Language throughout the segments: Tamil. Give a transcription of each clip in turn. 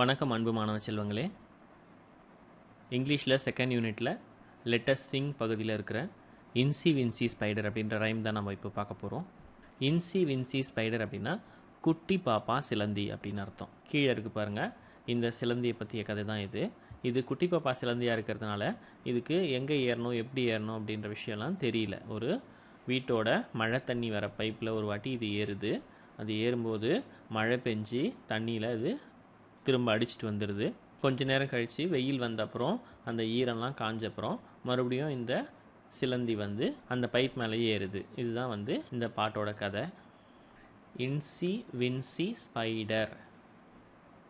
வணக்கம் அன்பு மாணவ செல்வங்களே இங்கிலீஷில் செகண்ட் யூனிட்டில் லெட்டஸ் சிங் பகுதியில் இருக்கிற இன்சி வின்சி ஸ்பைடர் அப்படின்ற ரைம் தான் நம்ம இப்போ பார்க்க போகிறோம் இன்சி வின்சி ஸ்பைடர் அப்படின்னா குட்டி பாப்பா சிலந்தி அப்படின்னு அர்த்தம் கீழே இருக்கு பாருங்கள் இந்த சிலந்தியை பற்றிய கதை தான் இது இது குட்டி பாப்பா சிலந்தியாக இருக்கிறதுனால இதுக்கு எங்கே ஏறணும் எப்படி ஏறணும் அப்படின்ற விஷயம்லாம் தெரியல ஒரு வீட்டோட மழை தண்ணி வர பைப்பில் ஒரு வாட்டி இது ஏறுது அது ஏறும்போது மழை பெஞ்சு தண்ணியில் இது திரும்ப அடிச்சுட்டு வந்துடுது கொஞ்ச நேரம் கழித்து வெயில் வந்த அப்புறம் அந்த ஈரம்லாம் காஞ்ச அப்புறம் மறுபடியும் இந்த சிலந்தி வந்து அந்த பைப் மேலே ஏறுது இதுதான் வந்து இந்த பாட்டோட கதை இன்சி வின்சி ஸ்பைடர்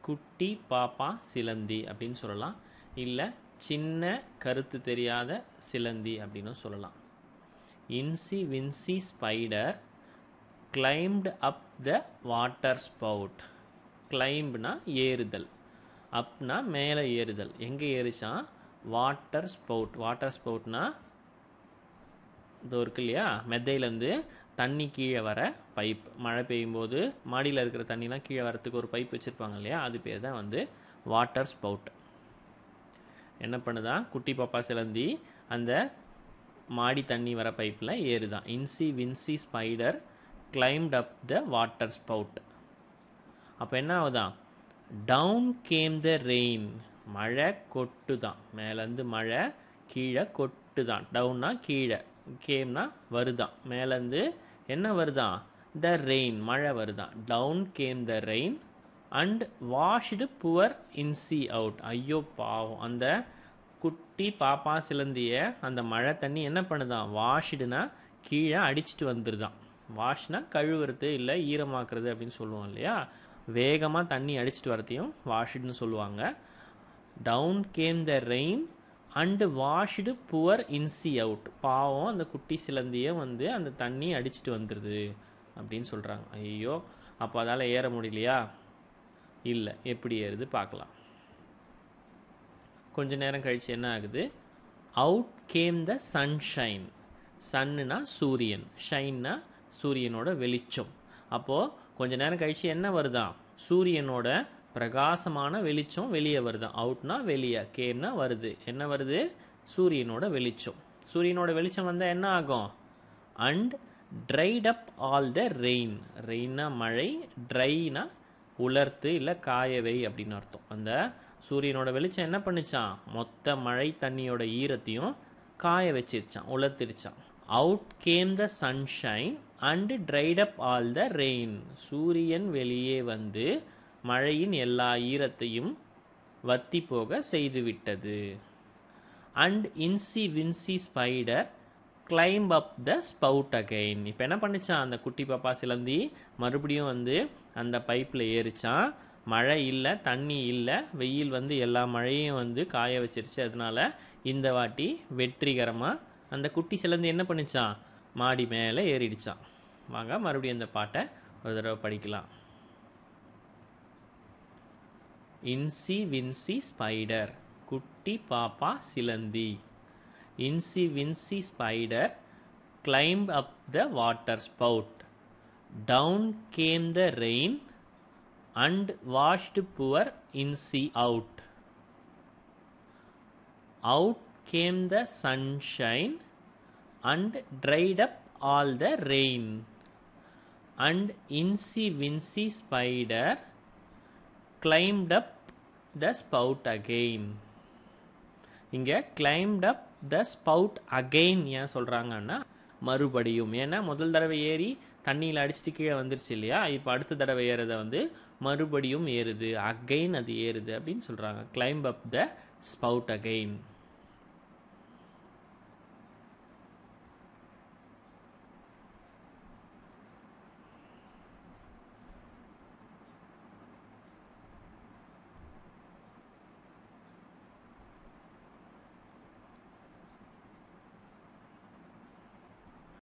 குட்டி பாப்பா சிலந்தி அப்படின்னு சொல்லலாம் இல்லை சின்ன கருத்து தெரியாத சிலந்தி அப்படின்னு சொல்லலாம் Incy Wincy spider climbed up the water spout கிளைம்ப்னா ஏறுதல் அப்னா மேலே ஏறுதல் எங்கே ஏறிச்சான் வாட்டர் ஸ்பவுட் வாட்டர் ஸ்பவுட்னா இது இருக்கு இல்லையா மெத்தையிலேருந்து தண்ணி கீழே வர பைப் மழை பெய்யும் போது மாடியில் இருக்கிற தண்ணிலாம் கீழே வரத்துக்கு ஒரு பைப் வச்சுருப்பாங்க இல்லையா அது பேர் தான் வந்து வாட்டர் ஸ்பவுட் என்ன பண்ணுதான் குட்டி பாப்பா சிலந்தி அந்த மாடி தண்ணி வர பைப்பில் ஏறுதான் Incy Wincy spider climbed up the water spout அப்போ என்ன ஆகுதான் டவுன் கேம் த ரெயின் மழை கொட்டு தான் மேலேருந்து மழை கீழே கொட்டு தான் டவுன்னா கீழே கேம்னா வருதான் மேலேருந்து என்ன வருதான் த ரெயின் மழை வருதான் down came the rain and washed poor Incy out ஐயோ பாவம் அந்த குட்டி பாப்பா சிலந்திய அந்த மழை தண்ணி என்ன பண்ணுதான் வாஷ்டுனா கீழே அடிச்சுட்டு வந்துடுதான் வாஷ்னா கழுவுறது இல்லை ஈரமாக்குறது அப்படின்னு சொல்லுவோம் இல்லையா வேகமாக தண்ணி அடிச்சிட்டு வரத்தையும் வாஷிடுன்னு சொல்லுவாங்க down came the rain and washed poor Incy out பாவம் அந்த குட்டி சிலந்தியை வந்து அந்த தண்ணி அடிச்சிட்டு வந்துடுது அப்படின்னு சொல்கிறாங்க ஐயோ அப்போ அதால் ஏற முடியலையா இல்லை எப்படி ஏறுது பார்க்கலாம் கொஞ்ச நேரம் கழித்து என்ன ஆகுது அவுட் கேம் த சன்ஷைன் சன்னுனா சூரியன் ஷைன்னா சூரியனோட வெளிச்சம் அப்போது கொஞ்ச நேரம் கழிச்சு என்ன வருதான் சூரியனோட பிரகாசமான வெளிச்சம் வெளியே வருதான் அவுட்னா வெளியே கேம்னா வருது என்ன வருது சூரியனோட வெளிச்சம் சூரியனோட வெளிச்சம் வந்தால் என்ன ஆகும் and dried up all the rain ரெயின்னா மழை ட்ரைனா உலர்த்து இல்லை காயவை அப்படின்னு அர்த்தம் அந்த சூரியனோட வெளிச்சம் என்ன பண்ணிச்சான் மொத்த மழை தண்ணியோட ஈரத்தையும் காய வச்சிருச்சான் உலர்த்திருச்சான் out came the sunshine and dried up all the rain சூரியன் வெளியே வந்து மழையின் எல்லா ஈரத்தையும் வத்தி போக செய்துவிட்டது and Incy Wincy spider climb up the spout again இப்போ என்ன பண்ணிச்சான் அந்த குட்டி பாப்பா சிலந்தி மறுபடியும் வந்து அந்த பைப்பில் ஏறிச்சான் மழை இல்லை தண்ணி இல்லை வெயில் வந்து எல்லா மழையும் வந்து காய வச்சிருச்சு அதனால் இந்த வாட்டி வெற்றிகரமாக அந்த குட்டி சிலந்தி என்ன பண்ணிச்சான் மாடி மேலே ஏறிடுச்சான் வாங்க மறுபடியும் அந்த பாட்டை ஒரு தடவை படிக்கலாம் இன்சி வின்சி ஸ்பைடர் குட்டி பாப்பா சிலந்தி Incy Wincy spider climb up the water spout down came the rain and washed poor Incy out out came the sunshine and dried up all the rain and Incy Wincy spider climbed up the spout again இங்கே climbed up the spout again ஏன் சொல்கிறாங்கன்னா மறுபடியும் ஏன்னா முதல் தடவை ஏறி தண்ணியில் அடிச்சுட்டு கீழே வந்துருச்சு இல்லையா இப்போ அடுத்த தடவை ஏறதை வந்து மறுபடியும் ஏறுது அகெயின் அது ஏறுது அப்படின்னு சொல்கிறாங்க climb up the spout again